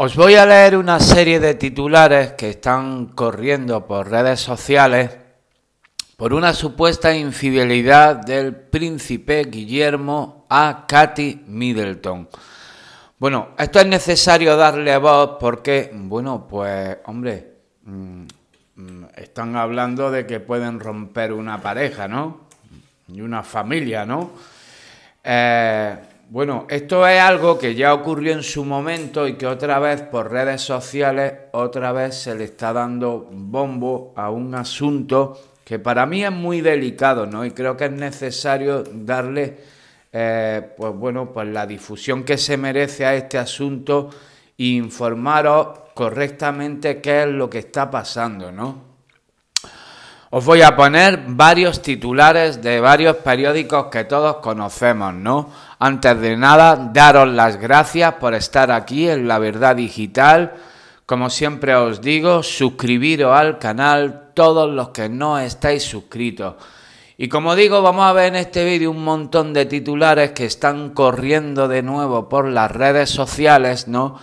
Os voy a leer una serie de titulares que están corriendo por redes sociales por una supuesta infidelidad del príncipe Guillermo a Katy Middleton. Bueno, esto es necesario darle voz porque, bueno, pues, hombre, mm, mm, están hablando de que pueden romper una pareja, ¿no? Y una familia, ¿no? Eh, bueno, esto es algo que ya ocurrió en su momento y que otra vez por redes sociales, otra vez se le está dando bombo a un asunto que para mí es muy delicado, ¿no? Y creo que es necesario darle, eh, pues bueno, pues la difusión que se merece a este asunto e informaros correctamente qué es lo que está pasando, ¿no? Os voy a poner varios titulares de varios periódicos que todos conocemos, ¿no? Antes de nada, daros las gracias por estar aquí en La Verdad Digital. Como siempre os digo, suscribiros al canal todos los que no estáis suscritos. Y como digo, vamos a ver en este vídeo un montón de titulares que están corriendo de nuevo por las redes sociales, ¿no?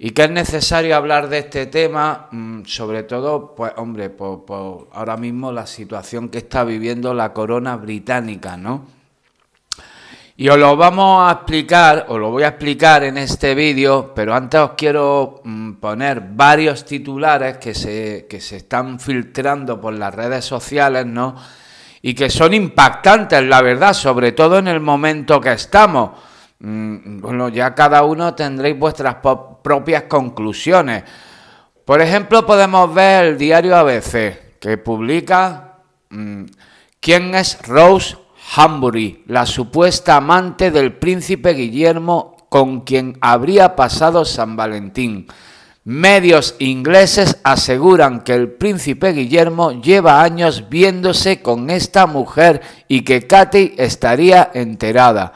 Y que es necesario hablar de este tema, mm, sobre todo, pues hombre, por, ahora mismo la situación que está viviendo la corona británica, ¿no? Y os lo vamos a explicar, os lo voy a explicar en este vídeo, pero antes os quiero mm, poner varios titulares que se, se están filtrando por las redes sociales, ¿no? Y que son impactantes, la verdad, sobre todo en el momento que estamos. Mm, bueno, ya cada uno tendréis vuestras propias conclusiones. Por ejemplo, podemos ver el diario ABC, que publica mm, quién es Rose Hambury, la supuesta amante del príncipe Guillermo con quien habría pasado San Valentín. Medios ingleses aseguran que el príncipe Guillermo lleva años viéndose con esta mujer y que Katy estaría enterada.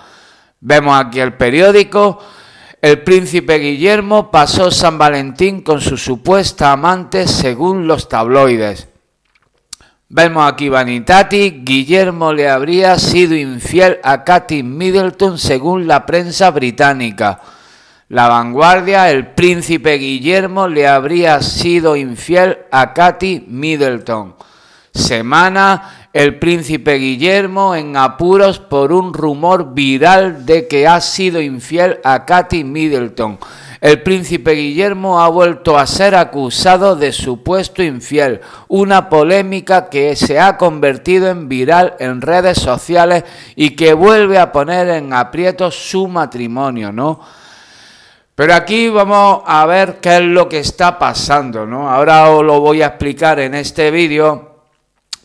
Vemos aquí el periódico. El príncipe Guillermo pasó San Valentín con su supuesta amante según los tabloides. Vemos aquí Vanitati, Guillermo le habría sido infiel a Katy Middleton según la prensa británica. La vanguardia, el príncipe Guillermo le habría sido infiel a Katy Middleton. Semana, el príncipe Guillermo en apuros por un rumor viral de que ha sido infiel a Katy Middleton. El príncipe Guillermo ha vuelto a ser acusado de supuesto infiel, una polémica que se ha convertido en viral en redes sociales y que vuelve a poner en aprieto su matrimonio, ¿no? Pero aquí vamos a ver qué es lo que está pasando, ¿no? Ahora os lo voy a explicar en este vídeo.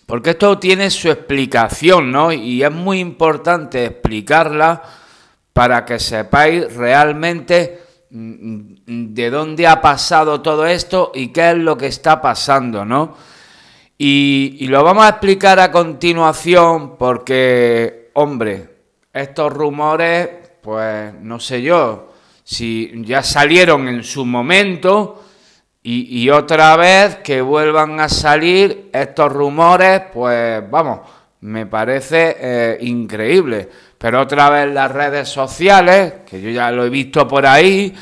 Porque esto tiene su explicación, ¿no? Y es muy importante explicarla para que sepáis realmente de dónde ha pasado todo esto y qué es lo que está pasando, ¿no? Y, lo vamos a explicar a continuación porque, hombre, estos rumores, pues no sé yo, si ya salieron en su momento y, otra vez que vuelvan a salir estos rumores, pues vamos, me parece eh, increíble. Pero otra vez las redes sociales, que yo ya lo he visto por ahí,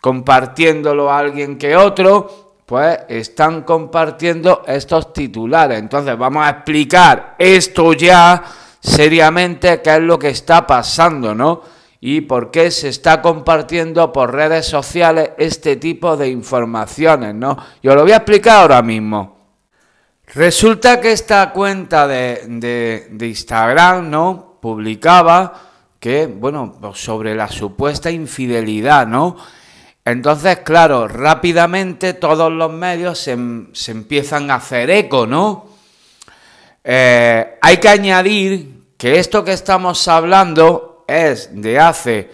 compartiéndolo a alguien que otro, pues están compartiendo estos titulares. Entonces vamos a explicar esto ya seriamente, qué es lo que está pasando, ¿no? Y por qué se está compartiendo por redes sociales este tipo de informaciones, ¿no? Yo lo voy a explicar ahora mismo. Resulta que esta cuenta de, de Instagram, ¿no? publicaba que, bueno, sobre la supuesta infidelidad, ¿no? Entonces, claro, rápidamente todos los medios se, empiezan a hacer eco, ¿no? Eh, hay que añadir que esto que estamos hablando es de hace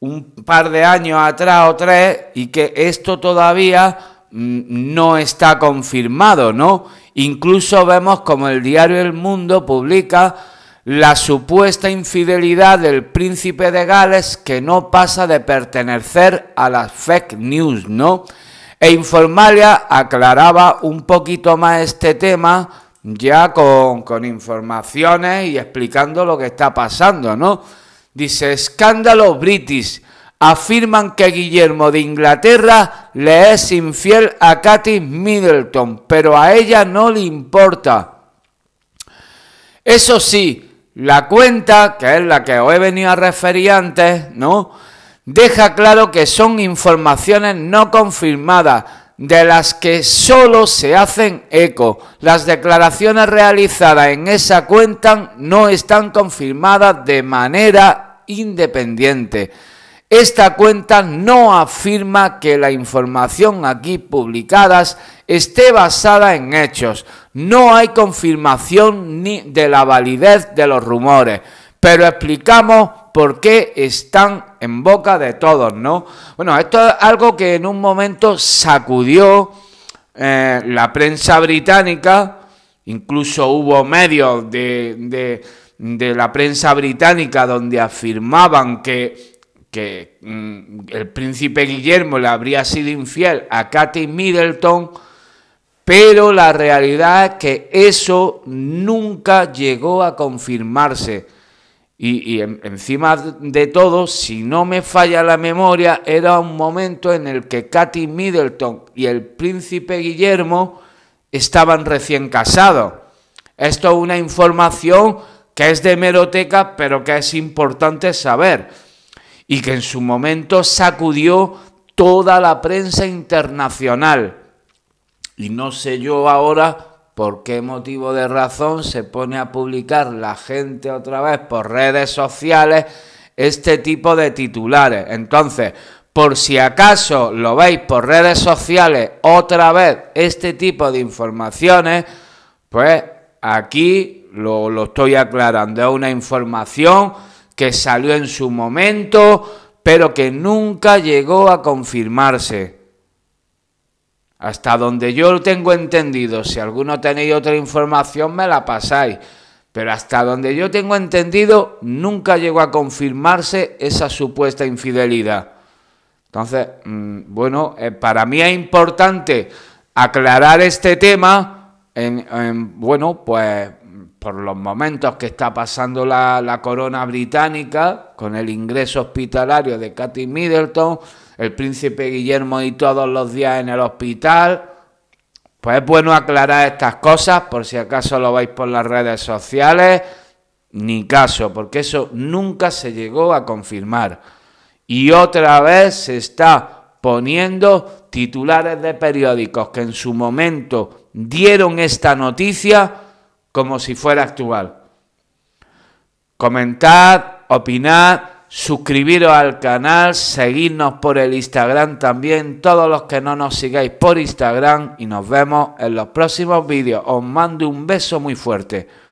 un par de años atrás o tres y que esto todavía mm, no está confirmado, ¿no? Incluso vemos como el diario El Mundo publica la supuesta infidelidad del príncipe de Gales que no pasa de pertenecer a las fake news, ¿no? E Informalia aclaraba un poquito más este tema ya con, informaciones y explicando lo que está pasando, ¿no? Dice, escándalo british, afirman que Guillermo de Inglaterra le es infiel a Cathy Middleton, pero a ella no le importa. Eso sí, la cuenta, que es la que os he venido a referir antes, ¿no? Deja claro que son informaciones no confirmadas, de las que solo se hacen eco. Las declaraciones realizadas en esa cuenta no están confirmadas de manera independiente. Esta cuenta no afirma que la información aquí publicada esté basada en hechos. No hay confirmación ni de la validez de los rumores, pero explicamos por qué están en boca de todos, ¿no? Bueno, esto es algo que en un momento sacudió eh, la prensa británica, incluso hubo medios de la prensa británica donde afirmaban que que mm, el príncipe Guillermo le habría sido infiel a Cathy Middleton, pero la realidad es que eso nunca llegó a confirmarse. Y, encima de todo, si no me falla la memoria, era un momento en el que Katy Middleton y el príncipe Guillermo estaban recién casados. Esto es una información que es de meroteca, pero que es importante saber y que en su momento sacudió toda la prensa internacional. Y no sé yo ahora por qué motivo de razón se pone a publicar la gente otra vez por redes sociales este tipo de titulares. Entonces, por si acaso lo veis por redes sociales otra vez este tipo de informaciones, pues aquí lo, estoy aclarando. Es una información que salió en su momento, pero que nunca llegó a confirmarse. Hasta donde yo lo tengo entendido, si alguno tenéis otra información me la pasáis, pero hasta donde yo tengo entendido nunca llegó a confirmarse esa supuesta infidelidad. Entonces, mm, bueno, eh, para mí es importante aclarar este tema, bueno, pues por los momentos que está pasando la, corona británica, con el ingreso hospitalario de Katy Middleton, el príncipe Guillermo y todos los días en el hospital. Pues es bueno aclarar estas cosas por si acaso lo vais por las redes sociales, ni caso, porque eso nunca se llegó a confirmar. Y otra vez se está poniendo titulares de periódicos que en su momento dieron esta noticia como si fuera actual. Comentad, opinad, suscribiros al canal, seguidnos por el Instagram también, todos los que no nos sigáis por Instagram y nos vemos en los próximos vídeos. Os mando un beso muy fuerte.